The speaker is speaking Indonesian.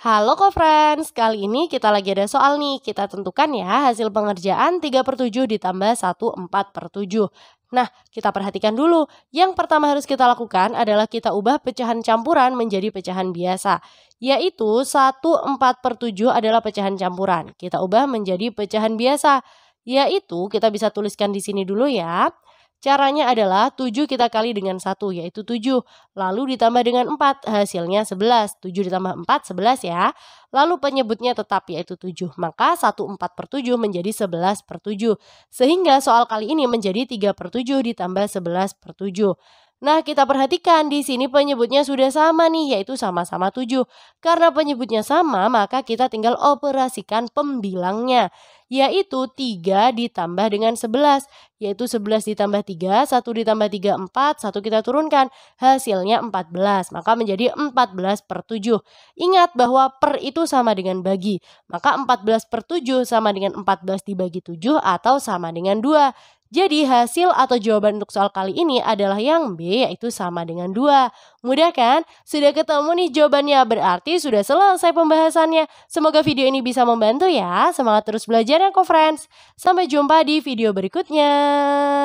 Halo co-friends, kali ini kita lagi ada soal nih. Kita tentukan ya hasil pengerjaan 3 per 7 ditambah 1, 4 per 7. Nah, kita perhatikan dulu. Yang pertama harus kita lakukan adalah kita ubah pecahan campuran menjadi pecahan biasa. Yaitu 1, 4 per 7 adalah pecahan campuran. Kita ubah menjadi pecahan biasa. Yaitu kita bisa tuliskan di sini dulu ya. Caranya adalah 7 kita kali dengan 1 yaitu 7. Lalu ditambah dengan 4 hasilnya 11. 7 ditambah 4 11 ya. Lalu penyebutnya tetap yaitu 7. Maka 1 4 per 7 menjadi 11 per 7. Sehingga soal kali ini menjadi 3 per 7 ditambah 11 per 7. Nah, kita perhatikan di sini penyebutnya sudah sama nih, yaitu sama-sama 7. Karena penyebutnya sama, maka kita tinggal operasikan pembilangnya, yaitu 3 ditambah dengan 11, yaitu 11 ditambah 3, 1 ditambah 3, 4, 1 kita turunkan, hasilnya 14, maka menjadi 14 per 7. Ingat bahwa per itu sama dengan bagi, maka 14 per 7 sama dengan 14 dibagi 7 atau sama dengan 2. Jadi hasil atau jawaban untuk soal kali ini adalah yang B yaitu sama dengan 2. Mudah kan? Sudah ketemu nih jawabannya berarti sudah selesai pembahasannya. Semoga video ini bisa membantu ya. Semangat terus belajar ya kok friends. Sampai jumpa di video berikutnya.